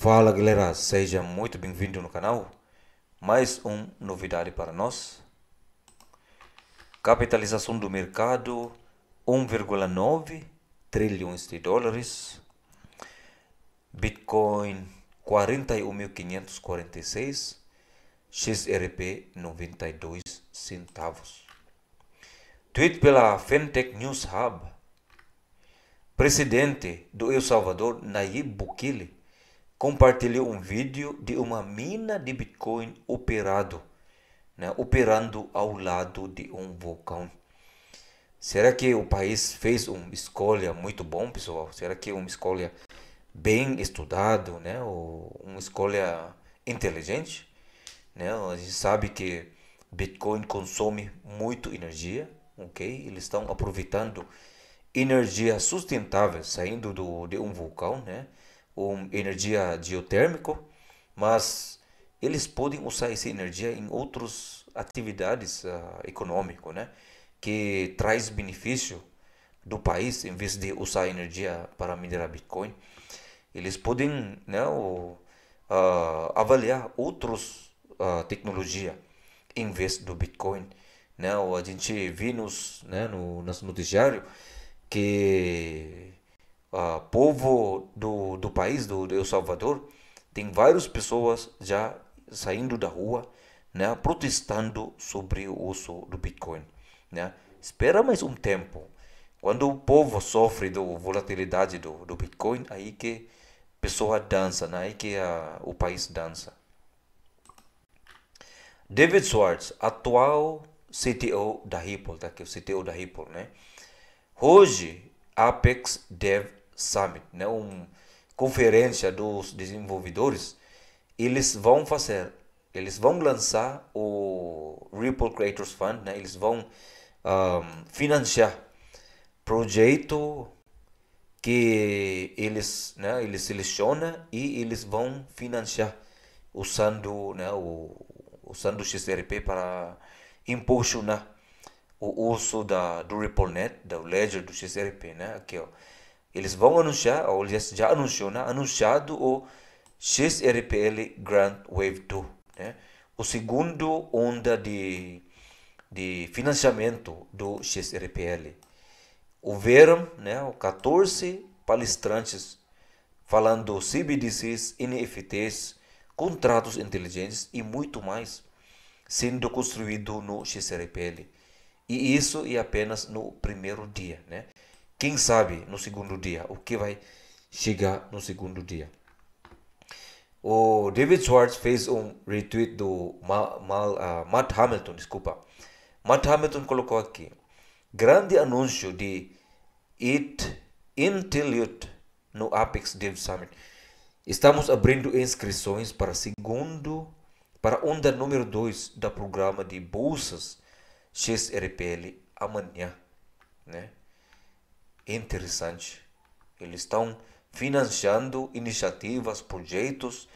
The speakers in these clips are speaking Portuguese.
Fala galera, seja muito bem-vindo no canal. Mais uma novidade para nós. Capitalização do mercado 1,9 trilhões de dólares. Bitcoin 41.546, XRP 92 centavos. Tweet pela Fintech News Hub. Presidente do El Salvador, Nayib Bukele compartilhou um vídeo de uma mina de Bitcoin operado, né, operando ao lado de um vulcão. Será que o país fez uma escolha muito bom, pessoal? Será que uma escolha bem estudado, né, ou uma escolha inteligente, né? A gente sabe que Bitcoin consome muito energia, ok? Eles estão aproveitando energia sustentável saindo do, de um vulcão, né? um, energia geotérmico, mas eles podem usar essa energia em outras atividades uh, ah, econômicas, né? que traz benefício do país, em vez de usar energia para minerar Bitcoin. Eles podem né, o, uh, avaliar outras uh, ah, tecnologias em vez do Bitcoin. Né? a gente viu nos, né, no, nos noticiário que uh, povo do, do país, do, do El Salvador, tem várias pessoas já saindo da rua, né, protestando sobre o uso do Bitcoin. Né? Espera mais um tempo. Quando o povo sofre da volatilidade do, do Bitcoin, aí que a pessoa dança, né? aí que a, o país dança. David Schwartz, atual CTO da Ripple, tá aqui o CTO da Ripple, né? Hoje Apex Dev Summit, né? uma conferência dos desenvolvedores, eles vão fazer, eles vão lançar o Ripple Creators Fund, né? eles vão um, financiar projeto que eles, né, eles selecionam e eles vão financiar usando né, o, usando o XRP para impulsionar o uso da, do RippleNet, da Ledger, do XRP, né? Aqui, ó. Eles vão anunciar, ou já, já anunciou, né? Anunciado o XRPL Grand Wave 2, né? O segundo onda de, de financiamento do XRPL. Houveram, né? 14 palestrantes falando CBDCs, NFTs, contratos inteligentes e muito mais sendo construído no XRPL. E isso e é apenas no primeiro dia, né? Quem sabe no segundo dia, o que vai chegar no segundo dia. O David Schwartz fez um retweet do Mal, Mal, uh, ah, Matt Hamilton, desculpa. Matt Hamilton colocou aqui. Grande anúncio de It Intelute no Apex Dev Summit. Estamos abrindo inscrições para segundo para onda número 2 do programa de bolsas XRPL amanhã. Né? É interessante. Eles estão financiando iniciativas, projetos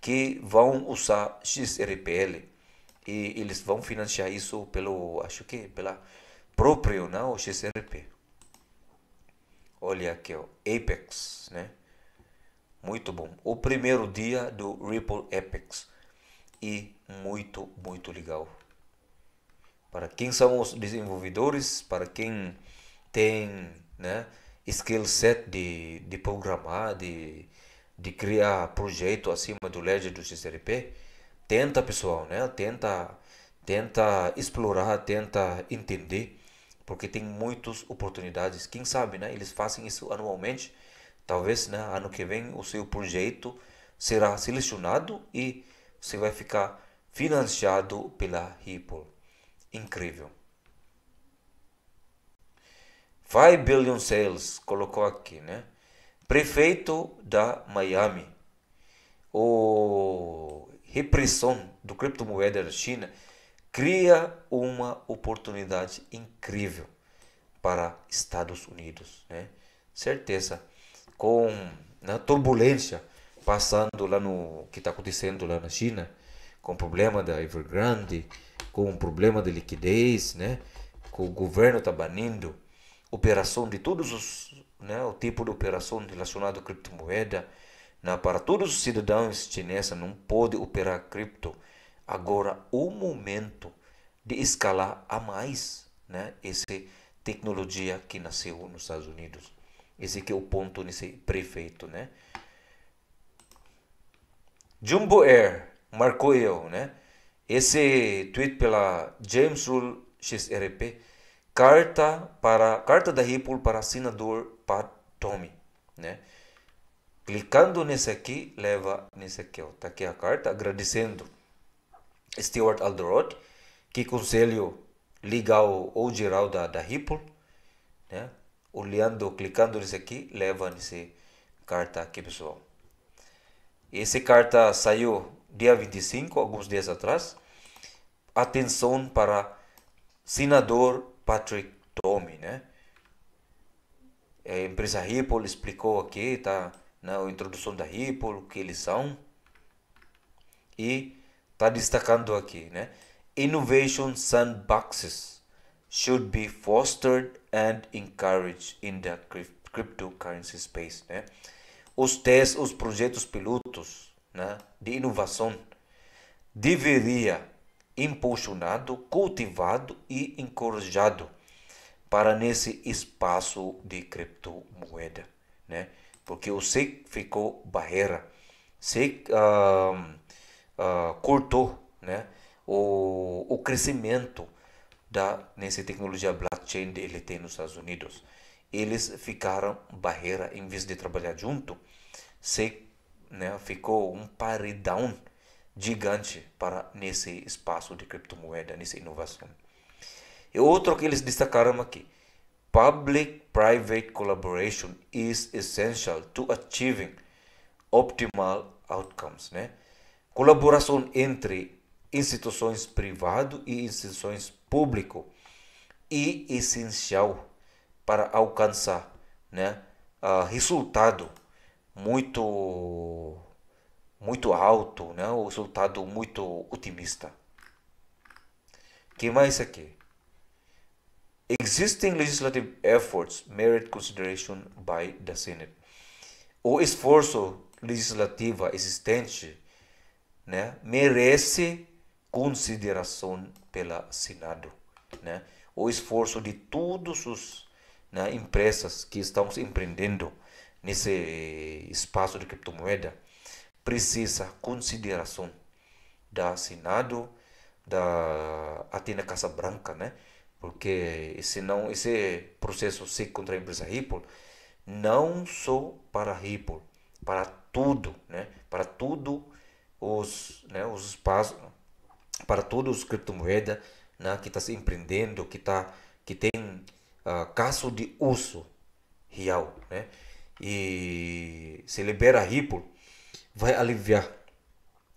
que vão usar XRPL e eles vão financiar isso pelo acho que pela próprio não né, XRP olha aqui ó, Apex né muito bom o primeiro dia do Ripple Apex e muito muito legal para quem são os desenvolvedores, para quem tem né, skill set de, de programar, de, de criar projeto acima do Ledger do XRP. Tenta, pessoal, né? Tenta, tenta explorar, tenta entender, porque tem muitas oportunidades. Quem sabe, né? Eles fazem isso anualmente. Talvez, né? Ano que vem o seu projeto será selecionado e você vai ficar financiado pela Ripple incrível. 5 Billion Sales colocou aqui, né? Prefeito da Miami. O repressão do criptomoeda da China cria uma oportunidade incrível para Estados Unidos, né? Certeza com na né, turbulência passando lá no que está acontecendo lá na China, com o problema da Evergrande, com um problema de liquidez, né? o governo está banindo operação de todos os, né, o tipo de operação relacionado à criptomoeda, né, para todos os cidadãos chineses não pode operar cripto. Agora o momento de escalar a mais, né, essa tecnologia que nasceu nos Estados Unidos. Esse que é o ponto nesse prefeito, né? Jumbo Air, marcou eu, né? Esse tweet pela James Rule XRP, carta, para, carta da Ripple para assinador Pat Tommy. Né? Clicando nesse aqui, leva nesse aqui, ó, tá aqui a carta, agradecendo Stewart Alderot, que conselho legal ou geral da, da Ripple, né? Olhando, clicando nesse aqui, leva nesse carta aqui, pessoal. Esse carta saiu dia 25, alguns dias atrás, atenção para senador Patrick Tomey, né? A empresa Ripple explicou aqui, tá na né, introdução da Ripple, o que eles são. E tá destacando aqui, né? Innovation sandboxes should be fostered and encouraged in the cryptocurrency space, né? Os testes, os projetos pilotos né, de inovação deveria impulsionado, cultivado e encorajado para nesse espaço de criptomoeda, né? Porque o SEC ficou barreira, sei uh, uh, cortou, né? O, o crescimento da nessa tecnologia blockchain ele tem nos Estados Unidos, eles ficaram barreira em vez de trabalhar junto, sei né, ficou um paredão gigante para nesse espaço de criptomoeda, nessa inovação. E outro que eles destacaram aqui, public-private collaboration is essential to achieving optimal outcomes, né? Colaboração entre instituições privado e instituições público é essencial para alcançar, né, uh, resultado muito muito alto, né? O resultado muito otimista. Que mais aqui? Existing legislative efforts merit consideration by the Senate. O esforço legislativo existente, né, merece consideração pela Senado, né? O esforço de todos os né, empresas que estamos empreendendo nesse espaço de criptomoeda precisa consideração da Senado, da Atena Casa Branca, né? Porque senão esse processo se contra a empresa Ripple não só para Ripple, para tudo, né? Para tudo os, né, os espaços, para todos os criptomoedas né, que está se empreendendo, que, tá, que tem uh, caso de uso real, né? e se libera Ripple, vai aliviar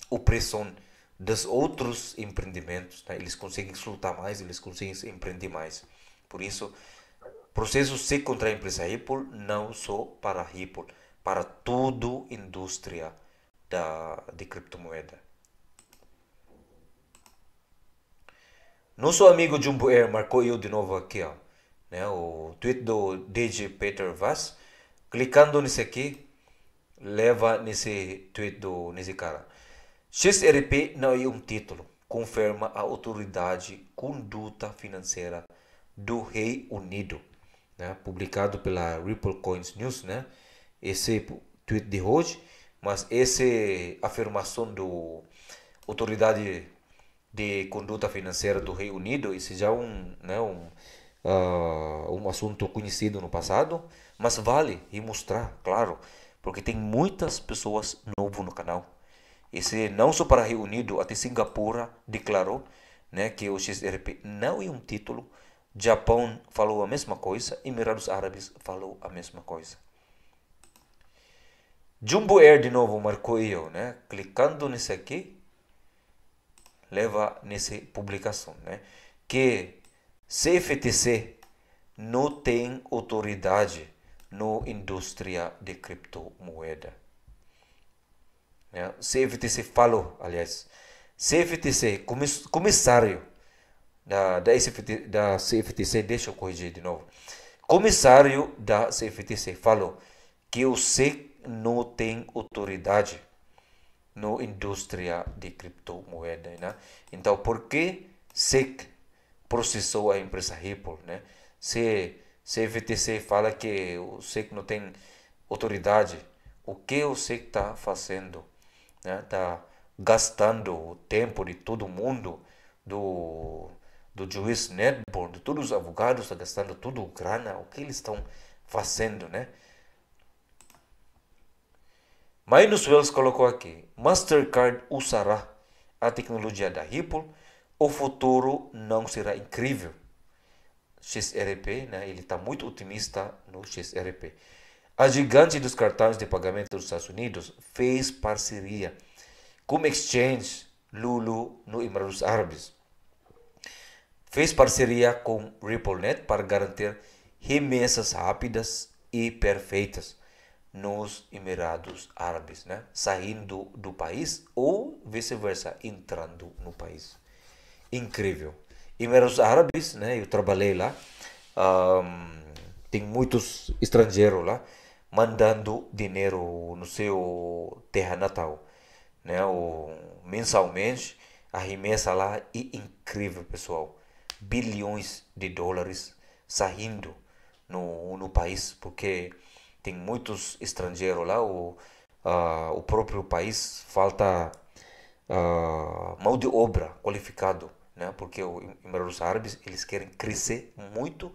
o pressão dos outros empreendimentos. Tá? Eles conseguem soltar mais, eles conseguem empreender mais. Por isso, processo C contra a empresa Ripple, não só para Ripple, para toda a indústria da, de criptomoeda. Nosso amigo Jumbo Air marcou eu de novo aqui. Ó, né? O tweet do DJ Peter Vaz Clicando nesse aqui, leva nesse tweet do nesse cara. XRP não é um título, confirma a autoridade conduta financeira do Reino Unido, né? publicado pela Ripple Coins News, né? Esse tweet de hoje, mas essa afirmação do autoridade de conduta financeira do Reino Unido, isso já é um, né, um, uh, um assunto conhecido no passado, mas vale e mostrar, claro, porque tem muitas pessoas novo no canal. E se não só para reunido, até Singapura declarou né, que o XRP não é um título. Japão falou a mesma coisa, Emirados Árabes falou a mesma coisa. Jumbo Air de novo marcou eu, né? Clicando nesse aqui, leva nessa publicação, né? Que CFTC não tem autoridade no indústria de criptomoeda. CFTC falou, aliás, CFTC, comissário da, da, CFTC, da CFTC, deixa eu corrigir de novo, comissário da CFTC falou que o SEC não tem autoridade no indústria de criptomoeda, né? Então, por que SEC processou a empresa Ripple, né? Se CVTC fala que o SEC não tem autoridade. O que o SEC está fazendo? Está né? Tá gastando o tempo de todo mundo, do, do juiz Nedborn, de todos os advogados, está gastando tudo grana. O que eles estão fazendo, né? Minus Wells colocou aqui: Mastercard usará a tecnologia da Ripple, o futuro não será incrível. XRP, né? ele está muito otimista no XRP. A gigante dos cartões de pagamento dos Estados Unidos fez parceria com o Exchange Lulu no Emirados Árabes. Fez parceria com RippleNet para garantir remessas rápidas e perfeitas nos Emirados Árabes, né? saindo do país ou vice-versa, entrando no país. Incrível e meros árabes, né? Eu trabalhei lá. Um, tem muitos estrangeiros lá mandando dinheiro no seu terra natal, né? O, mensalmente arremessa lá e incrível pessoal, bilhões de dólares saindo no, no país porque tem muitos estrangeiros lá o uh, o próprio país falta uh, mão de obra qualificado né? Porque o, os árabes eles querem crescer muito,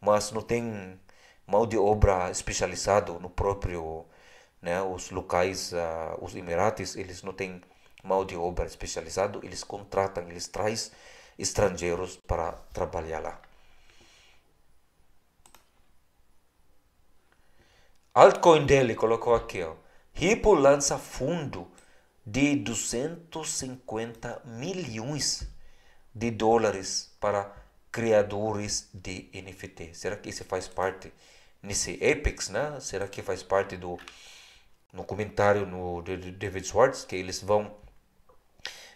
mas não tem mão de obra especializada no próprio, né? Os locais, uh, os Emirates eles não têm mão de obra especializada, eles contratam, eles trazem estrangeiros para trabalhar lá. Altcoin dele colocou aqui, ó. Ripple lança fundo de 250 milhões de dólares para criadores de NFT. Será que isso faz parte nesse Apex, né? Será que faz parte do no comentário no David Schwartz que eles vão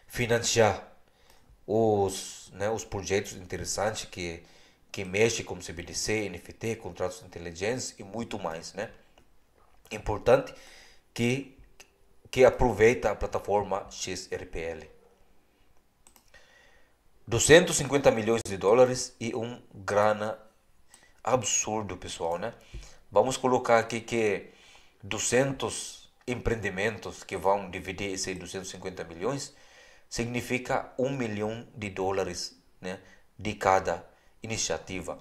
financiar os, né, os projetos interessantes que que mexe com CBDC, NFT, contratos de inteligência e muito mais, né? Importante que que aproveita a plataforma XRPL. 250 milhões de dólares e um grana absurdo, pessoal, né? Vamos colocar aqui que 200 empreendimentos que vão dividir esses 250 milhões significa um milhão de dólares, né, de cada iniciativa.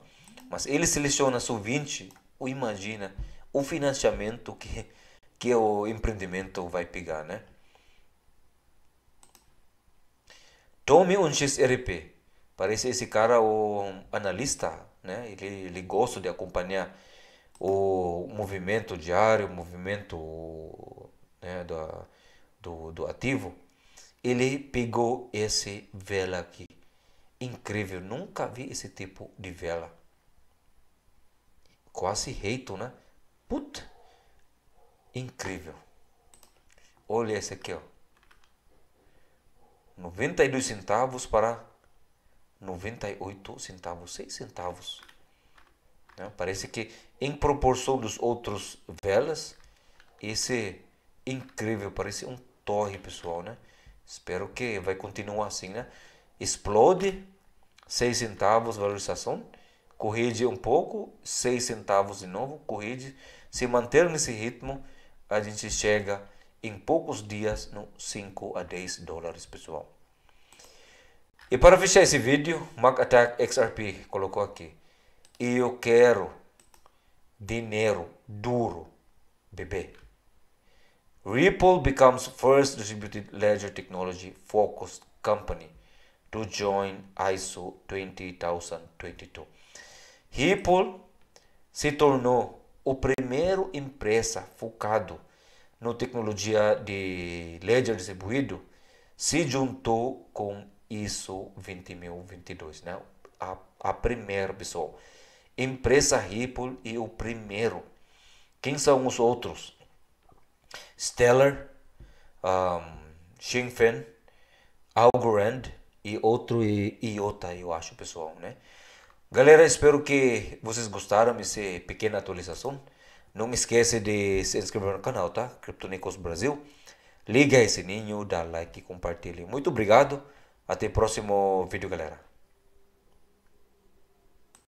Mas ele seleciona só 20, ou imagina o financiamento que que o empreendimento vai pegar, né? Tome um XRP. Parece esse cara o analista, né? Ele, ele gosta de acompanhar o movimento diário, o movimento né, do, do, do ativo. Ele pegou esse vela aqui. Incrível, nunca vi esse tipo de vela. Quase reto, né? Put, Incrível. Olha esse aqui, ó. 92 centavos para 98 centavos, 6 centavos. Né? Parece que em proporção dos outros velas, esse é incrível, parece um torre, pessoal, né? Espero que vai continuar assim, né? Explode 6 centavos valorização, corrige um pouco, 6 centavos de novo, corrige. Se manter nesse ritmo, a gente chega em poucos dias, no 5 a 10 dólares, pessoal. E para fechar esse vídeo, Mac Attack XRP colocou aqui. Eu quero dinheiro duro, bebê. Ripple becomes first distributed ledger technology focused company to join ISO 20022. Ripple se tornou o primeiro empresa focado no tecnologia de ledger distribuído se juntou com ISO 20022, né? A, a primeira pessoa. Empresa Ripple e o primeiro. Quem são os outros? Stellar, um, Xingfen, Algorand e outro e Iota, eu acho, pessoal, né? Galera, espero que vocês gostaram dessa pequena atualização. Não me esqueça de se inscrever no canal, tá? Criptonicos Brasil. Liga esse sininho, dá like e compartilhe. Muito obrigado. Até o próximo vídeo, galera.